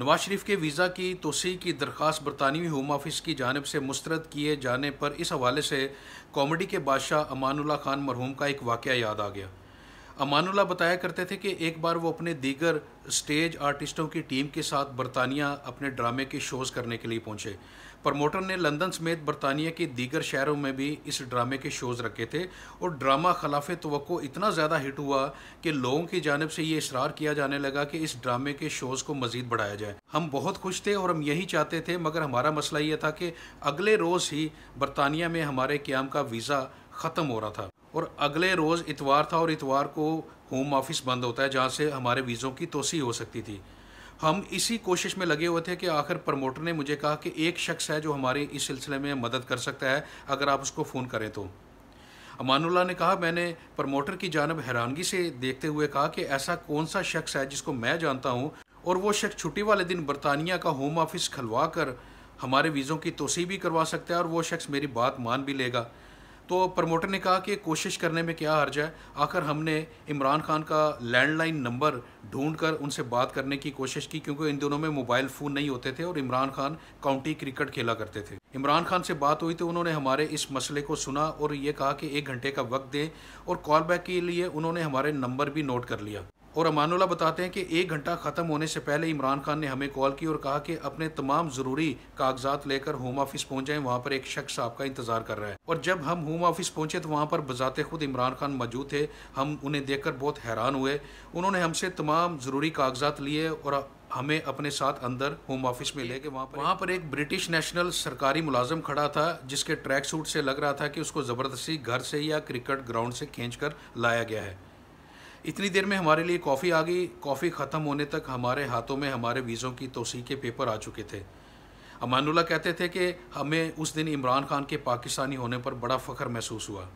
नवाज शरीफ के वीज़ा की तोसी की दरख्वास्त बरतानवी होम ऑफिस की जानब से मुस्रद किए जाने पर इस हवाले से कॉमेडी के बादशाह अमानुल्ला खान मरहूम का एक वाक़ याद आ गया अमानुल्ला बताया करते थे कि एक बार वो अपने दीगर स्टेज आर्टिस्टों की टीम के साथ बरतानिया अपने ड्रामे के शोज़ करने के लिए पहुंचे प्रमोटर ने लंदन समेत बरतानिया के दीगर शहरों में भी इस ड्रामे के शोज़ रखे थे और ड्रामा खिलाफ तो इतना ज़्यादा हिट हुआ कि लोगों की जानब से ये इसरार किया जाने लगा कि इस ड्रामे के शोज़ को मज़ीद बढ़ाया जाए हम बहुत खुश थे और हम यही चाहते थे मगर हमारा मसला ये था कि अगले रोज़ ही बरतानिया में हमारे क्याम का वीज़ा ख़त्म हो रहा था और अगले रोज़ इतवार था और इतवार को होम ऑफिस बंद होता है जहाँ से हमारे वीज़ों की तोसी हो सकती थी हम इसी कोशिश में लगे हुए थे कि आखिर प्रमोटर ने मुझे कहा कि एक शख्स है जो हमारे इस सिलसिले में मदद कर सकता है अगर आप उसको फ़ोन करें तो अमानुल्ला ने कहा मैंने प्रमोटर की जानब हैरानगी से देखते हुए कहा कि ऐसा कौन सा शख्स है जिसको मैं जानता हूँ और वो शख्स छुट्टी वाले दिन बरतानिया का होम ऑफिस खुलवा कर हमारे वीज़ों की तोसी भी करवा सकता है और वो शख्स मेरी बात मान भी लेगा तो प्रमोटर ने कहा कि कोशिश करने में क्या हर्ज है आखिर हमने इमरान खान का लैंडलाइन नंबर ढूंढ कर उनसे बात करने की कोशिश की क्योंकि इन दिनों में मोबाइल फ़ोन नहीं होते थे और इमरान खान काउंटी क्रिकेट खेला करते थे इमरान खान से बात हुई तो उन्होंने हमारे इस मसले को सुना और ये कहा कि एक घंटे का वक्त दें और कॉल बैक के लिए उन्होंने हमारे नंबर भी नोट कर लिया और अमानुल्ला बताते हैं कि एक घंटा ख़त्म होने से पहले इमरान खान ने हमें कॉल की और कहा कि अपने तमाम ज़रूरी कागजात लेकर होम ऑफिस पहुंच जाएं वहां पर एक शख्स आपका इंतज़ार कर रहा है और जब हम होम ऑफिस पहुंचे तो वहां पर बजाते खुद इमरान खान मौजूद थे हम उन्हें देखकर बहुत हैरान हुए उन्होंने हमसे तमाम ज़रूरी कागजात लिए और हमें अपने साथ अंदर होम ऑफिस में ले गए वहाँ पर वहाँ पर एक ब्रिटिश नेशनल सरकारी मुलाजम खड़ा था जिसके ट्रैक सूट से लग रहा था कि उसको ज़बरदस्ती घर से या क्रिकेट ग्राउंड से खींच कर लाया गया है इतनी देर में हमारे लिए कॉफ़ी आ गई कॉफ़ी ख़त्म होने तक हमारे हाथों में हमारे वीज़ों की तोसी के पेपर आ चुके थे अमानुल्ला कहते थे कि हमें उस दिन इमरान खान के पाकिस्तानी होने पर बड़ा फ़ख्र महसूस हुआ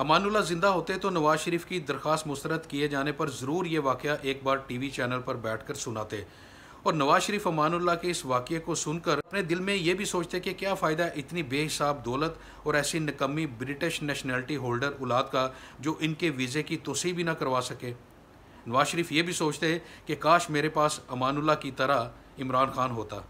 अमानुल्ला ज़िंदा होते तो नवाज शरीफ की दरख्वास्त मुस्रद किए जाने पर ज़रूर ये वाक़ एक बार टी वी चैनल पर बैठ कर सुनाते और नवाज शरीफ अमानुल्ला के इस वाक़े को सुनकर अपने दिल में ये भी सोचते कि क्या फ़ायदा इतनी बेहिसाब दौलत और ऐसी नकमी ब्रिटिश नेशनैलिटी होल्डर ओलाद का जो इनके वीज़े की तोसी भी ना करवा सके नवाज शरीफ ये भी सोचते कि काश मेरे पास अमानुल्ला की तरह इमरान खान होता